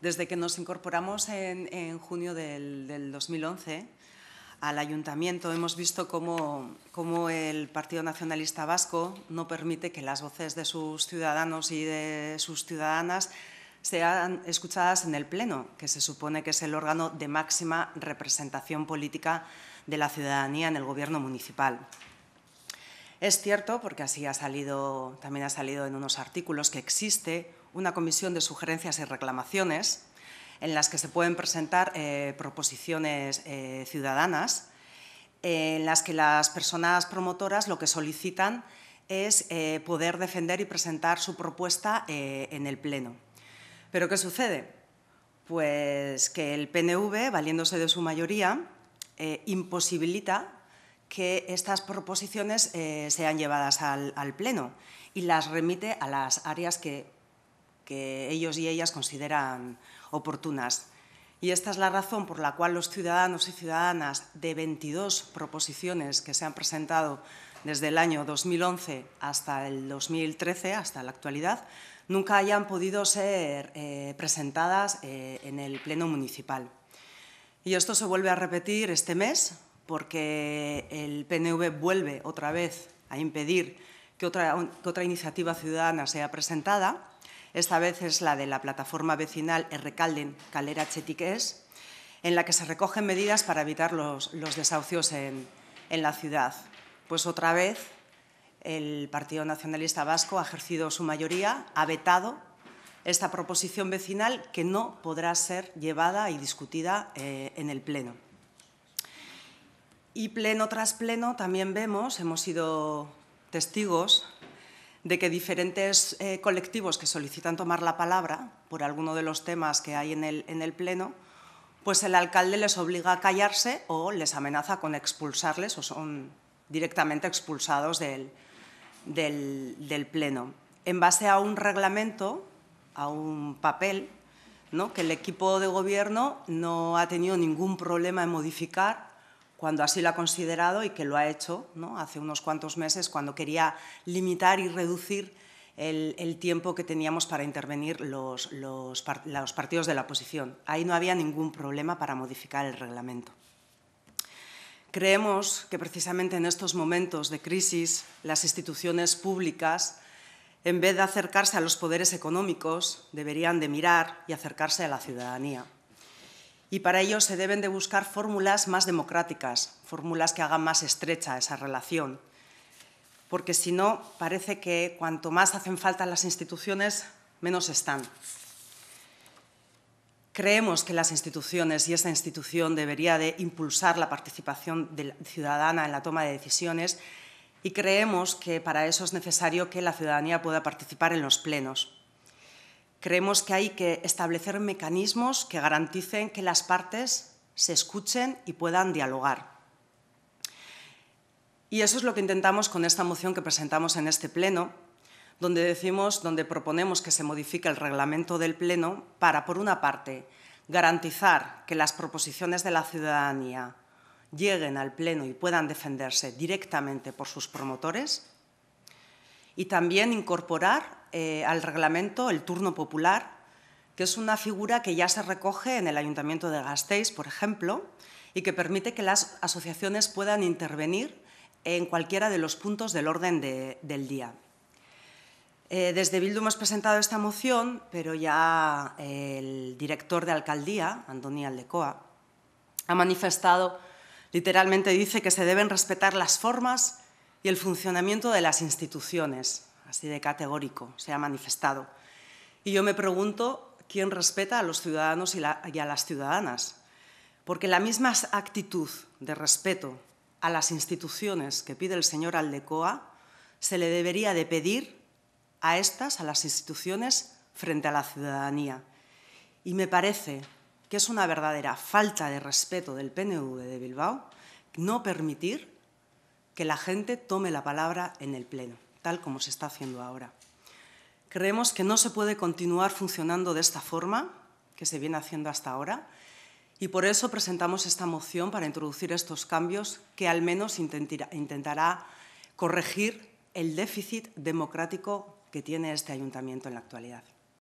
desde que nos incorporamos en, junio del, 2011 al ayuntamiento, hemos visto cómo, cómo, el Partido Nacionalista Vasco no permite que las voces de sus ciudadanos y de sus ciudadanas sean escuchadas en el Pleno, que se supone que es el órgano de máxima representación política de la ciudadanía en el Gobierno municipal. Es cierto, porque así ha salido, también ha salido en unos artículos, que existe una comisión de sugerencias y reclamaciones en las que se pueden presentar eh, proposiciones eh, ciudadanas, en las que las personas promotoras lo que solicitan es eh, poder defender y presentar su propuesta en el Pleno. ¿Pero qué sucede? Pues que el PNV, valiéndose de su mayoría, imposibilita que estas proposiciones sean llevadas al Pleno y las remite a las áreas que que ellos y ellas consideran oportunas. Y esta es la razón por la cual los ciudadanos y ciudadanas de 22 proposiciones que se han presentado desde el año 2011 hasta el 2013, hasta la actualidad, nunca hayan podido ser eh, presentadas eh, en el Pleno Municipal. Y esto se vuelve a repetir este mes porque el PNV vuelve otra vez a impedir que otra iniciativa ciudadana sea presentada esta vez es la de la plataforma vecinal Errecalden Calera Chetiques, en la que se recogen medidas para evitar los, desahucios en, la ciudad. Pues otra vez el Partido Nacionalista Vasco ha ejercido su mayoría, ha vetado esta proposición vecinal que no podrá ser llevada y discutida eh, en el Pleno. Y pleno tras pleno también vemos, hemos sido testigos de que diferentes eh, colectivos que solicitan tomar la palabra por alguno de los temas que hay en el, Pleno, pues el alcalde les obliga a callarse o les amenaza con expulsarles o son directamente expulsados del, Pleno. En base a un reglamento, a un papel, ¿no? que el equipo de gobierno no ha tenido ningún problema en modificar cuando así lo ha considerado y que lo ha hecho hace unos cuantos meses cuando quería limitar y reducir el, tiempo que teníamos para intervenir los, los partidos de la oposición. Ahí no había ningún problema para modificar el reglamento. Creemos que precisamente en estos momentos de crisis las instituciones públicas, en vez de acercarse a los poderes económicos, deberían de mirar y acercarse a la ciudadanía y para ello se deben de buscar fórmulas más democráticas, fórmulas que hagan más estrecha esa relación. Porque si no, parece que cuanto más hacen falta las instituciones, menos están. Creemos que las instituciones y esa institución debería de impulsar la participación ciudadana en la toma de decisiones y creemos que para eso es necesario que la ciudadanía pueda participar en los plenos. Creemos que hay que establecer mecanismos que garanticen que las partes se escuchen y puedan dialogar. Y eso es lo que intentamos con esta moción que presentamos en este Pleno, donde decimos, donde proponemos que se modifique el reglamento del Pleno para, por una parte, garantizar que las proposiciones de la ciudadanía lleguen al Pleno y puedan defenderse directamente por sus promotores y también incorporar eh, al reglamento el turno popular, que es una figura que ya se recoge en el Ayuntamiento de Gasteiz, por ejemplo, y que permite que las asociaciones puedan intervenir en cualquiera de los puntos del orden del día. Eh, desde Bildu hemos presentado esta moción, pero ya eh, el director de Alcaldía, Antonio Aldecoa, ha manifestado, literalmente dice, que se deben respetar las formas y el funcionamiento de las instituciones, así de categórico se ha manifestado. Y yo me pregunto quién respeta a los ciudadanos y, a las ciudadanas, porque la misma actitud de respeto a las instituciones que pide el señor Aldecoa se le debería de pedir a estas, a las instituciones, frente a la ciudadanía. Y me parece que es una verdadera falta de respeto del PNV de Bilbao no permitir que la gente tome la palabra en el Pleno, tal como se está haciendo ahora. Creemos que no se puede continuar funcionando de esta forma que se viene haciendo hasta ahora y por eso presentamos esta moción para introducir estos cambios que al menos intentará corregir el déficit democrático que tiene este ayuntamiento en la actualidad.